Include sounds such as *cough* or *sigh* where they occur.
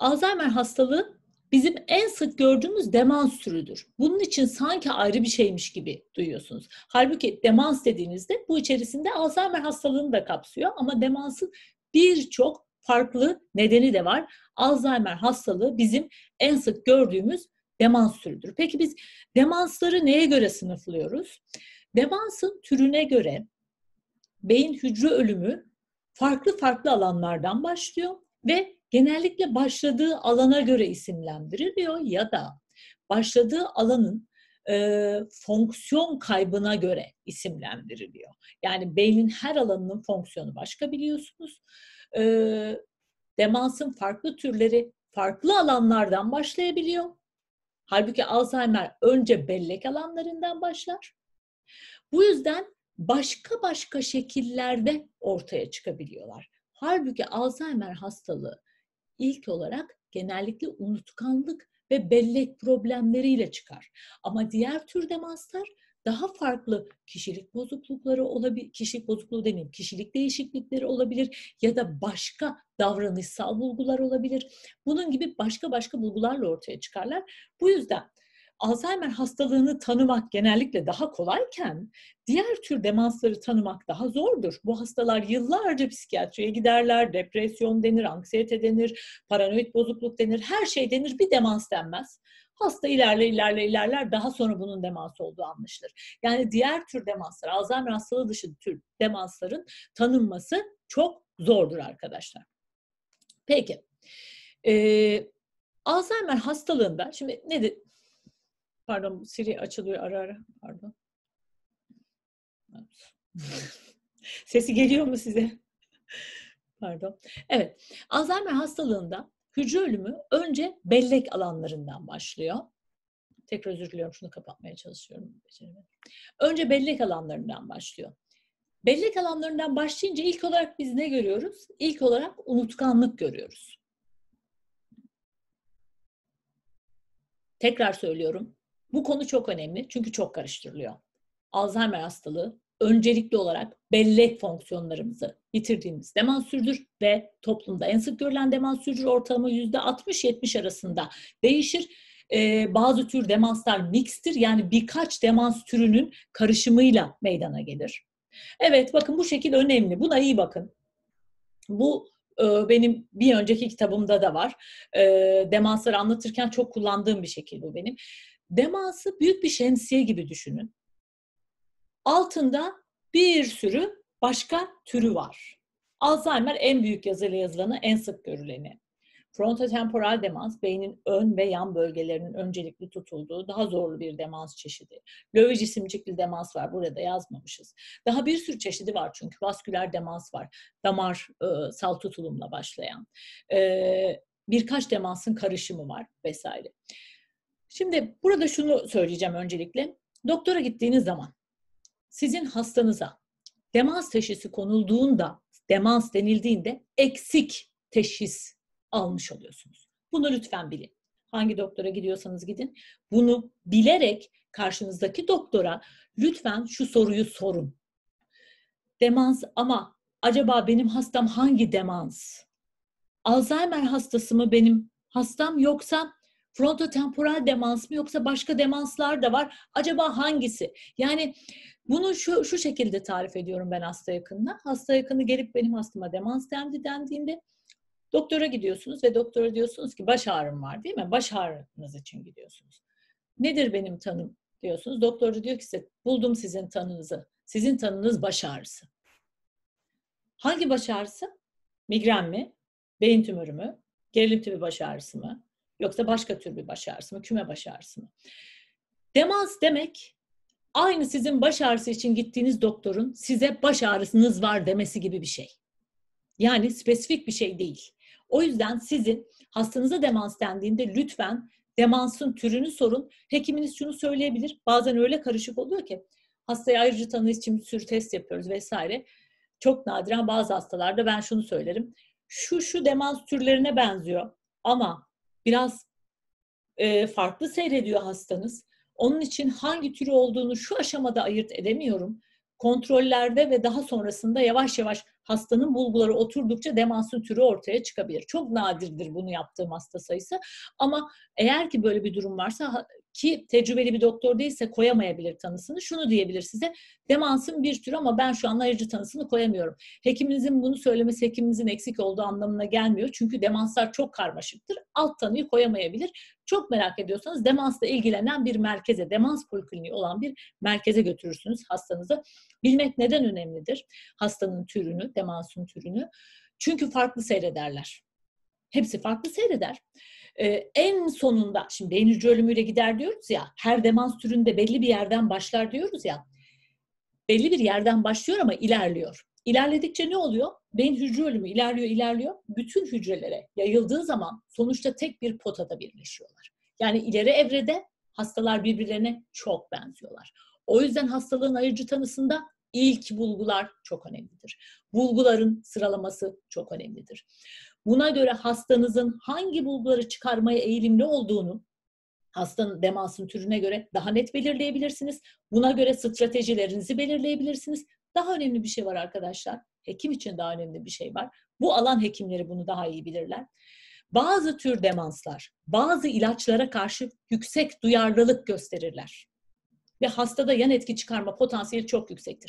Alzheimer hastalığı bizim en sık gördüğümüz demans türüdür. Bunun için sanki ayrı bir şeymiş gibi duyuyorsunuz. Halbuki demans dediğinizde bu içerisinde Alzheimer hastalığını da kapsıyor ama demansın birçok farklı nedeni de var. Alzheimer hastalığı bizim en sık gördüğümüz demans türüdür. Peki biz demansları neye göre sınıflıyoruz? Demansın türüne göre beyin hücre ölümü farklı farklı alanlardan başlıyor ve genellikle başladığı alana göre isimlendiriliyor ya da başladığı alanın e, fonksiyon kaybına göre isimlendiriliyor. Yani beynin her alanının fonksiyonu başka biliyorsunuz. E, demansın farklı türleri farklı alanlardan başlayabiliyor. Halbuki Alzheimer önce bellek alanlarından başlar. Bu yüzden başka başka şekillerde ortaya çıkabiliyorlar. Halbuki Alzheimer hastalığı ilk olarak genellikle unutkanlık ve bellek problemleriyle çıkar. Ama diğer tür demanslar daha farklı kişilik bozuklukları olabilir, kişilik bozukluğu demeyeyim, kişilik değişiklikleri olabilir ya da başka davranışsal bulgular olabilir. Bunun gibi başka başka bulgularla ortaya çıkarlar. Bu yüzden Alzheimer hastalığını tanımak genellikle daha kolayken diğer tür demansları tanımak daha zordur. Bu hastalar yıllarca psikiyatriye giderler, depresyon denir, anksiyete denir, paranoid bozukluk denir, her şey denir bir demans denmez. Hasta ilerle ilerle ilerler daha sonra bunun demans olduğu anlaşılır. Yani diğer tür demanslar, Alzheimer hastalığı dışı tür demansların tanınması çok zordur arkadaşlar. Peki. Ee, Alzheimer hastalığında şimdi ne de, Pardon Siri açılıyor ara ara. Pardon. *laughs* Sesi geliyor mu size? Pardon. Evet. Alzheimer hastalığında hücre ölümü önce bellek alanlarından başlıyor. Tekrar özür diliyorum şunu kapatmaya çalışıyorum. Önce bellek alanlarından başlıyor. Bellek alanlarından başlayınca ilk olarak biz ne görüyoruz? İlk olarak unutkanlık görüyoruz. Tekrar söylüyorum. Bu konu çok önemli çünkü çok karıştırılıyor. Alzheimer hastalığı öncelikli olarak bellek fonksiyonlarımızı yitirdiğimiz demans sürdür ve toplumda en sık görülen demans sürdür ortalama %60-70 arasında değişir. Ee, bazı tür demanslar mixtir yani birkaç demans türünün karışımıyla meydana gelir. Evet bakın bu şekil önemli buna iyi bakın. Bu e, benim bir önceki kitabımda da var. Ee, demansları anlatırken çok kullandığım bir şekil bu benim. Demansı büyük bir şemsiye gibi düşünün. Altında bir sürü başka türü var. Alzheimer en büyük yazıyla yazılanı, en sık görüleni. Frontotemporal demans beynin ön ve yan bölgelerinin öncelikli tutulduğu daha zorlu bir demans çeşidi. Löwe cisimcikli demans var burada yazmamışız. Daha bir sürü çeşidi var çünkü vasküler demans var. Damar e, sal tutulumla başlayan. E, birkaç demansın karışımı var vesaire. Şimdi burada şunu söyleyeceğim öncelikle. Doktora gittiğiniz zaman sizin hastanıza demans teşhisi konulduğunda, demans denildiğinde eksik teşhis almış oluyorsunuz. Bunu lütfen bilin. Hangi doktora gidiyorsanız gidin. Bunu bilerek karşınızdaki doktora lütfen şu soruyu sorun. Demans ama acaba benim hastam hangi demans? Alzheimer hastası mı benim hastam yoksa frontotemporal demans mı yoksa başka demanslar da var. Acaba hangisi? Yani bunu şu, şu şekilde tarif ediyorum ben hasta yakınına. Hasta yakını gelip benim hastama demans dendi dendiğinde doktora gidiyorsunuz ve doktora diyorsunuz ki baş ağrım var değil mi? Baş ağrınız için gidiyorsunuz. Nedir benim tanım diyorsunuz. Doktor diyor ki size buldum sizin tanınızı. Sizin tanınız baş ağrısı. Hangi baş ağrısı? Migren mi? Beyin tümörü mü? Gerilim tipi baş ağrısı mı? Yoksa başka tür bir baş ağrısı mı, küme baş ağrısı mı? Demans demek aynı sizin baş ağrısı için gittiğiniz doktorun size baş ağrısınız var demesi gibi bir şey. Yani spesifik bir şey değil. O yüzden sizin hastanıza demans dendiğinde lütfen demansın türünü sorun. Hekiminiz şunu söyleyebilir. Bazen öyle karışık oluyor ki hastayı ayrıcı tanı için bir sürü test yapıyoruz vesaire. Çok nadiren bazı hastalarda ben şunu söylerim. Şu şu demans türlerine benziyor ama biraz e, farklı seyrediyor hastanız. Onun için hangi türü olduğunu şu aşamada ayırt edemiyorum. Kontrollerde ve daha sonrasında yavaş yavaş hastanın bulguları oturdukça demansın türü ortaya çıkabilir. Çok nadirdir bunu yaptığım hasta sayısı. Ama eğer ki böyle bir durum varsa ki tecrübeli bir doktor değilse koyamayabilir tanısını. Şunu diyebilir size demansın bir tür ama ben şu an ayırıcı tanısını koyamıyorum. Hekiminizin bunu söylemesi hekiminizin eksik olduğu anlamına gelmiyor. Çünkü demanslar çok karmaşıktır. Alt tanıyı koyamayabilir. Çok merak ediyorsanız demansla ilgilenen bir merkeze, demans polikliniği olan bir merkeze götürürsünüz hastanızı. Bilmek neden önemlidir? Hastanın türünü, demansın türünü. Çünkü farklı seyrederler. Hepsi farklı seyreder. Ee, en sonunda, şimdi beyin hücre ölümüyle gider diyoruz ya, her demans türünde belli bir yerden başlar diyoruz ya, belli bir yerden başlıyor ama ilerliyor. İlerledikçe ne oluyor? Beyin hücre ölümü ilerliyor, ilerliyor. Bütün hücrelere yayıldığı zaman sonuçta tek bir potada birleşiyorlar. Yani ileri evrede hastalar birbirlerine çok benziyorlar. O yüzden hastalığın ayırıcı tanısında ilk bulgular çok önemlidir. Bulguların sıralaması çok önemlidir. Buna göre hastanızın hangi bulguları çıkarmaya eğilimli olduğunu hastanın demansın türüne göre daha net belirleyebilirsiniz. Buna göre stratejilerinizi belirleyebilirsiniz. Daha önemli bir şey var arkadaşlar. Hekim için daha önemli bir şey var. Bu alan hekimleri bunu daha iyi bilirler. Bazı tür demanslar, bazı ilaçlara karşı yüksek duyarlılık gösterirler. Ve hastada yan etki çıkarma potansiyeli çok yüksektir.